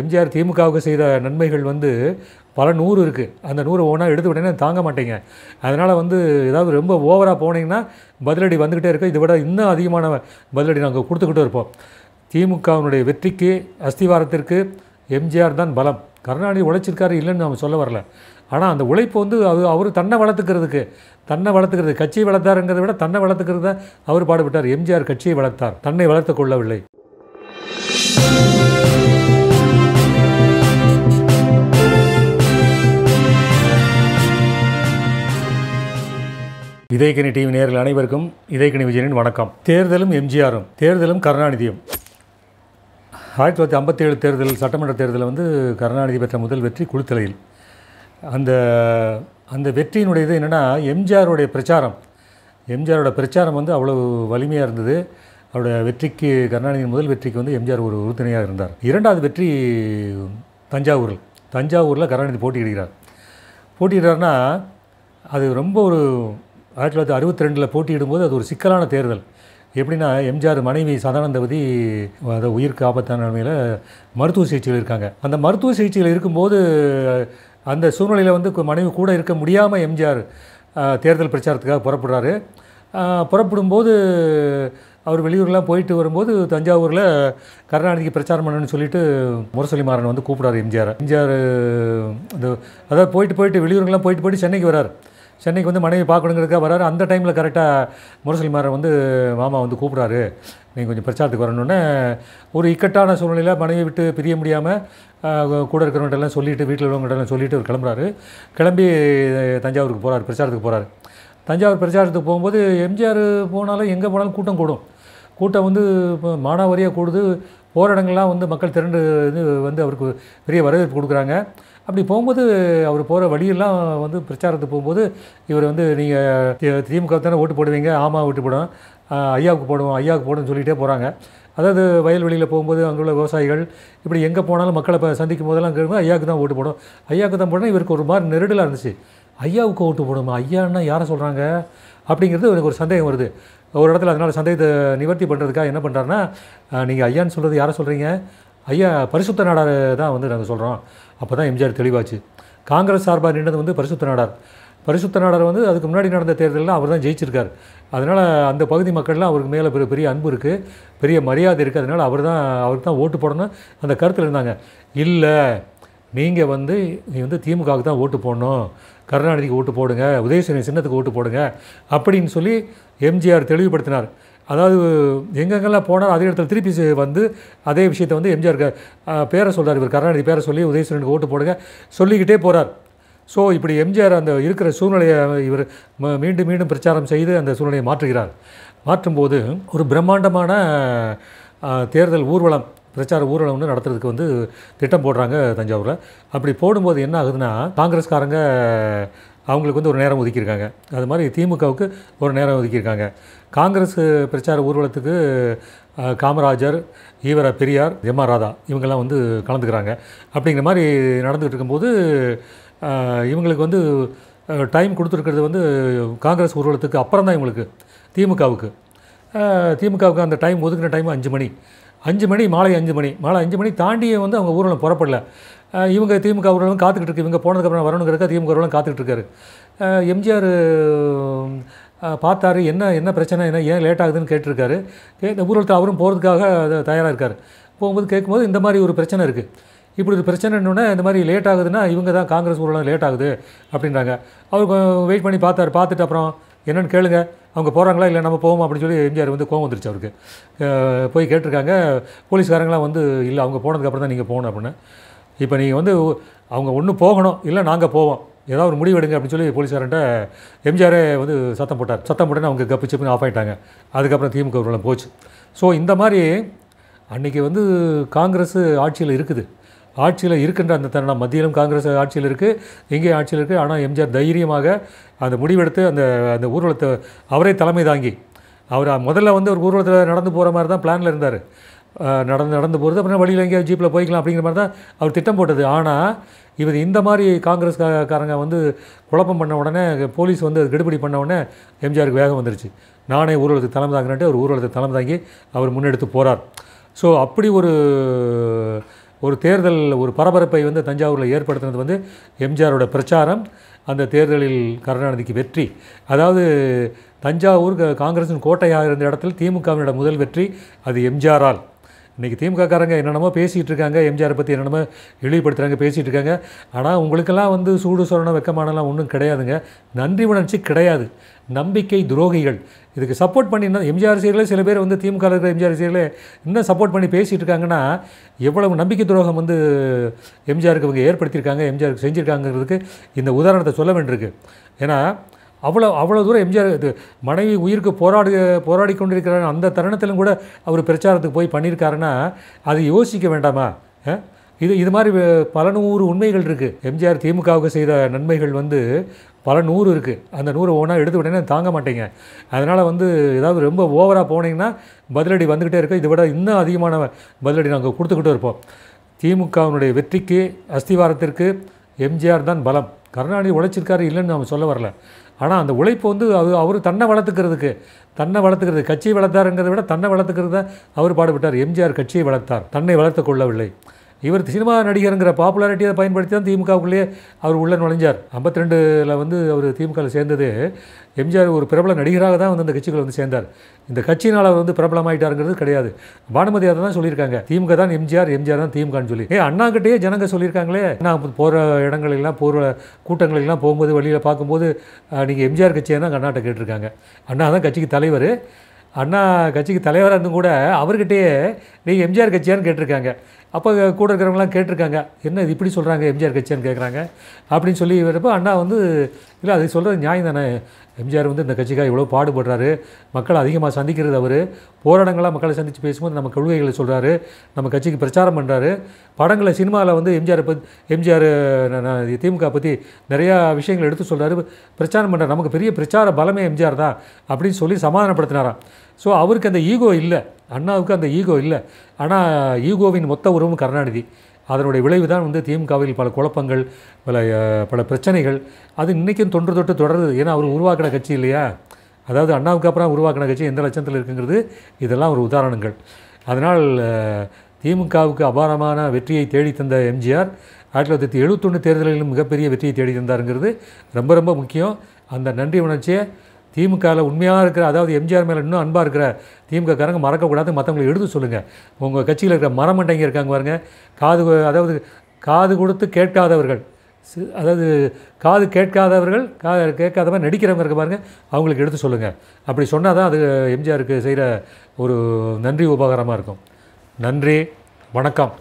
எம்ஜிஆர் திமுகவுக்கு செய்த நன்மைகள் வந்து பல நூறு இருக்குது அந்த நூறு ஓனாக எடுத்து விட்டேன்னா தாங்க மாட்டேங்க அதனால் வந்து ஏதாவது ரொம்ப ஓவராக போனீங்கன்னா பதிலடி வந்துக்கிட்டே இருக்குது இதை விட இன்னும் அதிகமான பதிலடி நாங்கள் கொடுத்துக்கிட்டு இருப்போம் திமுகவினுடைய வெற்றிக்கு அஸ்திவாரத்திற்கு எம்ஜிஆர் தான் பலம் கருணாநிதி உழைச்சிருக்காரு இல்லைன்னு நம்ம சொல்ல வரல ஆனால் அந்த உழைப்பு வந்து அவர் அவர் தன்னை வளர்த்துக்கிறதுக்கு தன்னை வளர்த்துக்கிறது கட்சியை வளர்த்தாருங்கிறத விட தன்னை வளர்த்துக்கிறது தான் அவர் பாடுபட்டார் எம்ஜிஆர் கட்சியை வளர்த்தார் தன்னை வளர்த்து கொள்ளவில்லை இதயக்கணி டிவி நேர்கள் அனைவருக்கும் இதயக்கணி விஜயனின் வணக்கம் தேர்தலும் எம்ஜிஆரும் தேர்தலும் கருணாநிதியும் ஆயிரத்தி தொள்ளாயிரத்தி ஐம்பத்தி ஏழு தேர்தல் சட்டமன்ற தேர்தலில் வந்து கருணாநிதி பெற்ற முதல் வெற்றி குழுத்தலையில் அந்த அந்த வெற்றியினுடைய இது என்னென்னா எம்ஜிஆருடைய பிரச்சாரம் எம்ஜிஆரோட பிரச்சாரம் வந்து அவ்வளோ வலிமையாக இருந்தது அவருடைய வெற்றிக்கு கருணாநிதியின் முதல் வெற்றிக்கு வந்து எம்ஜிஆர் ஒரு உறுதுணையாக இருந்தார் இரண்டாவது வெற்றி தஞ்சாவூரில் தஞ்சாவூரில் கருணாநிதி போட்டியிடுகிறார் போட்டியிடுறாருன்னா அது ரொம்ப ஒரு ஆயிரத்தி தொள்ளாயிரத்தி அறுபத்தி ரெண்டில் போட்டியிடும்போது அது ஒரு சிக்கலான தேர்தல் எப்படின்னா எம்ஜிஆர் மனைவி சதானந்தபதி அதை உயிருக்கு ஆபத்தான நிலையில் மருத்துவ சிகிச்சையில் இருக்காங்க அந்த மருத்துவ சிகிச்சையில் இருக்கும்போது அந்த சூழ்நிலையில் வந்து மனைவி கூட இருக்க முடியாமல் எம்ஜிஆர் தேர்தல் பிரச்சாரத்துக்காக புறப்படுறாரு புறப்படும்போது அவர் வெளியூர்லாம் போயிட்டு வரும்போது தஞ்சாவூரில் கருணாநிதிக்கு பிரச்சாரம் பண்ணணும்னு சொல்லிட்டு முரசொலி மாறன் வந்து கூப்பிடாரு எம்ஜிஆர் எம்ஜிஆர் இந்த அதாவது போயிட்டு போயிட்டு வெளியூருங்கெலாம் போயிட்டு போயிட்டு சென்னைக்கு வரார் சென்னைக்கு வந்து மனைவி பார்க்கணுங்கிறதுக்காக வராரு அந்த டைமில் கரெக்டாக முரசல் மாரை வந்து மாமா வந்து கூப்பிட்றாரு நீங்கள் கொஞ்சம் பிரச்சாரத்துக்கு வரணுன்னே ஒரு இக்கட்டான சூழ்நிலையில் மனைவி விட்டு பிரிய முடியாமல் கூட இருக்கிறவங்கள்டெல்லாம் சொல்லிவிட்டு வீட்டில் உள்ளவங்கள்ட்டெல்லாம் சொல்லிவிட்டு அவர் கிளம்புறாரு கிளம்பி தஞ்சாவூருக்கு போகிறார் பிரச்சாரத்துக்கு போகிறாரு தஞ்சாவூர் பிரச்சாரத்துக்கு போகும்போது எம்ஜிஆர் போனாலும் எங்கே போனாலும் கூட்டம் கூடும் கூட்டம் வந்து மானாவாரியாக கூடுது போகிற இடங்கள்லாம் வந்து மக்கள் திரண்டு இது வந்து அவருக்கு பெரிய வரவேற்பு கொடுக்குறாங்க அப்படி போகும்போது அவர் போகிற வழியெல்லாம் வந்து பிரச்சாரத்துக்கு போகும்போது இவர் வந்து நீங்கள் திமுக தானே ஓட்டு போடுவீங்க ஆமாம் ஓட்டு போடுவோம் ஐயாவுக்கு போடுவோம் ஐயாவுக்கு போடுவோம்னு சொல்லிகிட்டே போகிறாங்க அதாவது வயல்வெளியில் போகும்போது அங்கே உள்ள விவசாயிகள் இப்படி எங்கே போனாலும் மக்களை இப்போ சந்திக்கும் போதெல்லாம் கேட்கும் ஐயாவுக்கு தான் ஓட்டு போடும் ஐயாவுக்கு தான் போடணும் இவருக்கு ஒரு மாதிரி நெருடலாக இருந்துச்சு ஐயாவுக்கு ஓட்டு போடுமா ஐயான்னா யாரை சொல்கிறாங்க அப்படிங்கிறது எனக்கு ஒரு சந்தேகம் வருது ஒரு இடத்துல அதனால் சந்தேகத்தை நிவர்த்தி பண்ணுறதுக்காக என்ன பண்ணுறாருன்னா நீங்கள் ஐயான்னு சொல்கிறது யாரை சொல்கிறீங்க ஐயா பரிசுத்த நாடாக தான் வந்து நாங்கள் சொல்கிறோம் அப்போ தான் எம்ஜிஆர் தெளிவாச்சு காங்கிரஸ் சார்பாக நின்றது வந்து பரிசுத்த நாடார் பரிசுத்த நாடார் வந்து அதுக்கு முன்னாடி நடந்த தேர்தலில் அவர் தான் ஜெயிச்சிருக்கார் அதனால் அந்த பகுதி மக்கள்லாம் அவருக்கு மேலே பெரிய பெரிய அன்பு இருக்குது பெரிய மரியாதை இருக்குது அதனால் அவர் தான் அவருக்கு தான் ஓட்டு போடணும் அந்த கருத்தில் இருந்தாங்க இல்லை நீங்கள் வந்து நீ வந்து திமுகவுக்கு தான் ஓட்டு போடணும் கருணாநிதிக்கு ஓட்டு போடுங்க உதயசேனி சின்னத்துக்கு ஓட்டு போடுங்க அப்படின்னு சொல்லி எம்ஜிஆர் தெளிவுபடுத்தினார் அதாவது எங்கெங்கெல்லாம் போனால் அதே இடத்துல திருப்பி வந்து அதே விஷயத்தை வந்து எம்ஜிஆர் பேரை சொல்கிறார் இவர் கருணாநிதி பேரை சொல்லி உதயசூரனுக்கு ஓட்டு போடுங்க சொல்லிக்கிட்டே போகிறார் ஸோ இப்படி எம்ஜிஆர் அந்த இருக்கிற சூழ்நிலையை இவர் மீண்டும் மீண்டும் பிரச்சாரம் செய்து அந்த சூழ்நிலையை மாற்றுகிறார் மாற்றும்போது ஒரு பிரம்மாண்டமான தேர்தல் ஊர்வலம் பிரச்சார ஊர்வலம்னு நடத்துறதுக்கு வந்து திட்டம் போடுறாங்க தஞ்சாவூரில் அப்படி போடும்போது என்ன ஆகுதுன்னா காங்கிரஸ்காரங்க அவங்களுக்கு வந்து ஒரு நேரம் ஒதுக்கியிருக்காங்க அது மாதிரி திமுகவுக்கு ஒரு நேரம் ஒதுக்கியிருக்காங்க காங்கிரஸ் பிரச்சார ஊர்வலத்துக்கு காமராஜர் ஈவர பெரியார் எம் ஆர் ராதா இவங்கெல்லாம் வந்து கலந்துக்கிறாங்க அப்படிங்கிற மாதிரி நடந்துகிட்டு இருக்கும்போது இவங்களுக்கு வந்து டைம் கொடுத்துருக்கிறது வந்து காங்கிரஸ் ஊர்வலத்துக்கு அப்புறம் தான் இவங்களுக்கு திமுகவுக்கு திமுகவுக்கு அந்த டைம் ஒதுக்கின டைம் அஞ்சு மணி அஞ்சு மணி மாலை அஞ்சு மணி மாலை அஞ்சு மணி தாண்டியே வந்து அவங்க ஊரில் புறப்படல இவங்க திமுக ஊரில் காத்துக்கிட்டு இருக்கு இவங்க போனதுக்கப்புறம் வரணுங்கிறக்க திமுக ஊரில் காத்துக்கிட்டு இருக்காரு எம்ஜிஆர் பார்த்தாரு என்ன என்ன பிரச்சனை என்ன ஏன் லேட் ஆகுதுன்னு கேட்டிருக்காரு கே ஊரில் அவரும் போகிறதுக்காக தயாராக இருக்கார் போகும்போது கேட்கும்போது இந்த மாதிரி ஒரு பிரச்சனை இருக்குது இப்படி ஒரு பிரச்சனைன்னொன்னே இந்த மாதிரி லேட் ஆகுதுன்னா இவங்க தான் காங்கிரஸ் ஊரில் லேட் ஆகுது அப்படின்றாங்க அவர் வெயிட் பண்ணி பார்த்தார் பார்த்துட்டு அப்புறம் என்னென்னு கேளுங்க அவங்க போகிறாங்களா இல்லை நம்ம போவோம் அப்படின்னு சொல்லி எம்ஜிஆர் வந்து கோவம் வந்துருச்சு அவருக்கு போய் கேட்டிருக்காங்க போலீஸ்காரங்களாம் வந்து இல்லை அவங்க போனதுக்கப்புறம் தான் நீங்கள் போகணும் அப்படின்னு இப்போ நீங்கள் வந்து அவங்க ஒன்று போகணும் இல்லை நாங்கள் போவோம் ஏதாவது ஒரு முடிவு எடுங்க அப்படின்னு சொல்லி போலீஸார்கிட்ட எம்ஜிஆரே வந்து சத்தம் போட்டார் சத்தம் போட்டேன்னு அவங்க கப்பு சிப்புன்னு ஆஃப் ஆகிட்டாங்க அதுக்கப்புறம் திமுக உருவம் போச்சு ஸோ இந்த மாதிரி அன்றைக்கி வந்து காங்கிரஸ் ஆட்சியில் இருக்குது ஆட்சியில் இருக்குன்ற அந்த தருணம் மத்தியிலும் காங்கிரஸ் ஆட்சியில் இருக்குது எங்கேயும் ஆட்சியில் இருக்குது ஆனால் எம்ஜிஆர் தைரியமாக அந்த முடிவெடுத்து அந்த அந்த ஊர்வலத்தை அவரே தலைமை தாங்கி அவர் முதல்ல வந்து ஒரு ஊர்வலத்தில் நடந்து போகிற மாதிரி தான் பிளானில் இருந்தார் நடந்து நடந்து போகிறது அப்புறம் வழியில் எங்கேயாவது ஜீப்பில் போய்க்கலாம் அப்படிங்கிற மாதிரி தான் அவர் திட்டம் போட்டது ஆனால் இவர் இந்த மாதிரி காங்கிரஸ் காரங்க வந்து குழப்பம் பண்ண உடனே போலீஸ் வந்து அது கெடுபடி பண்ண உடனே எம்ஜிஆருக்கு வேகம் வந்துருச்சு நானே ஊர்வலத்துக்கு தலைமை தாங்கினாட்டு அவர் ஊழலுக்கு தலைமை தாங்கி அவர் முன்னெடுத்து போகிறார் ஸோ அப்படி ஒரு ஒரு தேர்தல் ஒரு பரபரப்பை வந்து தஞ்சாவூரில் ஏற்படுத்தினது வந்து எம்ஜிஆரோட பிரச்சாரம் அந்த தேர்தலில் கருணாநிதிக்கு வெற்றி அதாவது தஞ்சாவூர் காங்கிரஸின் கோட்டையாக இருந்த இடத்தில் திமுகவினோட முதல் வெற்றி அது எம்ஜிஆரால் இன்றைக்கி திமுககாரங்க என்னென்னமோ பேசிகிட்டு இருக்காங்க எம்ஜிஆர் பற்றி என்னென்னமோ இழிவுபடுத்துகிறாங்க பேசிகிட்டு இருக்காங்க ஆனால் உங்களுக்கெல்லாம் வந்து சூடு சொரணம் வெக்கமானலாம் ஒன்றும் கிடையாதுங்க நன்றி உணர்ச்சி கிடையாது நம்பிக்கை துரோகிகள் இதுக்கு சப்போர்ட் பண்ணி எம்ஜிஆர் சீர்களே சில பேர் வந்து திமுக இருக்கிற எம்ஜிஆர் சீர்களே இன்னும் சப்போர்ட் பண்ணி பேசிகிட்டு இருக்காங்கன்னா எவ்வளவு நம்பிக்கை துரோகம் வந்து எம்ஜிஆருக்கு இவங்க ஏற்படுத்தியிருக்காங்க எம்ஜிஆருக்கு செஞ்சுருக்காங்கிறதுக்கு இந்த உதாரணத்தை சொல்ல வேண்டியிருக்கு ஏன்னா அவ்வளோ அவ்வளோ தூரம் எம்ஜிஆர் இது மனைவி உயிருக்கு போராடு போராடி கொண்டிருக்கிறார் அந்த தருணத்திலும் கூட அவர் பிரச்சாரத்துக்கு போய் பண்ணியிருக்காருன்னா அது யோசிக்க வேண்டாமா இது இது மாதிரி பல நூறு உண்மைகள் இருக்குது எம்ஜிஆர் திமுகவுக்கு செய்த நன்மைகள் வந்து பல நூறு இருக்குது அந்த நூறு ஓனாக எடுத்து விட்டேன்னா தாங்க மாட்டேங்க அதனால் வந்து ஏதாவது ரொம்ப ஓவராக போனீங்கன்னா பதிலடி வந்துக்கிட்டே இருக்குது இதை விட இன்னும் அதிகமான பதிலடி நாங்கள் கொடுத்துக்கிட்டு இருப்போம் திமுகவினுடைய வெற்றிக்கு அஸ்திவாரத்திற்கு எம்ஜிஆர் தான் பலம் கருணாநிதி உழைச்சிருக்காரு இல்லைன்னு நம்ம சொல்ல வரல ஆனால் அந்த உழைப்பு வந்து அவர் அவர் தன்னை வளர்த்துக்கிறதுக்கு தன்னை வளர்த்துக்கிறது கட்சியை வளர்த்தாருங்கிறத விட தன்னை வளர்த்துக்கிறத அவர் பாடுபட்டார் எம்ஜிஆர் கட்சியை வளர்த்தார் தன்னை வளர்த்து கொள்ளவில்லை இவர் சினிமா நடிகருங்கிற பாப்புலாரிட்டியை பயன்படுத்தி தான் திமுகவுக்குள்ளேயே அவர் உள்ள நுழைஞ்சார் ஐம்பத்தி ரெண்டில் வந்து அவர் திமுகவில் சேர்ந்தது எம்ஜிஆர் ஒரு பிரபல நடிகராக தான் வந்து அந்த கட்சிகள் வந்து சேர்ந்தார் இந்த கட்சியினால் அவர் வந்து பிரபலமாயிட்டாருங்கிறது கிடையாது பானுமதி அதை தான் சொல்லியிருக்காங்க திமுக தான் எம்ஜிஆர் எம்ஜிஆர் தான் திமுகன்னு சொல்லி ஏ கிட்டேயே ஜனங்க சொல்லியிருக்காங்களே நான் போகிற இடங்களெல்லாம் போகிற கூட்டங்களெல்லாம் போகும்போது வழியில் பார்க்கும்போது நீங்கள் எம்ஜிஆர் கட்சியை தான் கர்நாடகா கேட்டிருக்காங்க அண்ணா தான் கட்சிக்கு தலைவர் அண்ணா கட்சிக்கு தலைவராக இருந்தும் கூட அவர்கிட்டயே நீங்கள் எம்ஜிஆர் கட்சியான்னு கேட்டிருக்காங்க அப்போ கூட இருக்கிறவங்களாம் கேட்டிருக்காங்க என்ன இது இப்படி சொல்கிறாங்க எம்ஜிஆர் கட்சின்னு கேட்குறாங்க அப்படின்னு சொல்லி வரப்போ அண்ணா வந்து இல்லை அது சொல்கிறது நியாயம் தானே எம்ஜிஆர் வந்து இந்த கட்சிக்காக இவ்வளோ பாடுபடுறாரு மக்களை அதிகமாக சந்திக்கிறது அவர் போராட்டங்களாக மக்களை சந்தித்து பேசும்போது நம்ம கொள்கைகளை சொல்கிறாரு நம்ம கட்சிக்கு பிரச்சாரம் பண்ணுறாரு படங்களை சினிமாவில் வந்து எம்ஜிஆர் பத் எம்ஜிஆர் திமுக பற்றி நிறையா விஷயங்கள் எடுத்து சொல்கிறாரு பிரச்சாரம் பண்ணுறாரு நமக்கு பெரிய பிரச்சார பலமே எம்ஜிஆர் தான் அப்படின்னு சொல்லி சமாதானப்படுத்தினாராம் ஸோ அவருக்கு அந்த ஈகோ இல்லை அண்ணாவுக்கு அந்த ஈகோ இல்லை ஆனால் ஈகோவின் மொத்த உறவும் கருணாநிதி அதனுடைய விளைவு தான் வந்து திமுகவில் பல குழப்பங்கள் பல பல பிரச்சனைகள் அது இன்றைக்கும் தொன்று தொட்டு தொடருது ஏன்னா அவர் உருவாக்கின கட்சி இல்லையா அதாவது அண்ணாவுக்கு அப்புறம் உருவாக்கின கட்சி எந்த லட்சத்தில் இருக்குங்கிறது இதெல்லாம் ஒரு உதாரணங்கள் அதனால் திமுகவுக்கு அபாரமான வெற்றியை தேடி தந்த எம்ஜிஆர் ஆயிரத்தி தொள்ளாயிரத்தி எழுபத்தொன்று தேர்தலிலும் மிகப்பெரிய வெற்றியை தேடி தந்தாருங்கிறது ரொம்ப ரொம்ப முக்கியம் அந்த நன்றி உணர்ச்சியை திமுகவில் உண்மையாக இருக்கிற அதாவது எம்ஜிஆர் மேலே இன்னும் அன்பாக இருக்கிற திமுகக்காரங்க மறக்கக்கூடாது மற்றவங்களை எழுத சொல்லுங்கள் உங்கள் கட்சியில் இருக்கிற மரமண்டைங்க இருக்காங்க பாருங்கள் காது அதாவது காது கொடுத்து கேட்காதவர்கள் அதாவது காது கேட்காதவர்கள் கா கேட்காத மாதிரி நடிக்கிறவங்க இருக்க பாருங்கள் அவங்களுக்கு எடுத்து சொல்லுங்கள் அப்படி சொன்னால் தான் அது எம்ஜிஆருக்கு செய்கிற ஒரு நன்றி உபகாரமாக இருக்கும் நன்றி வணக்கம்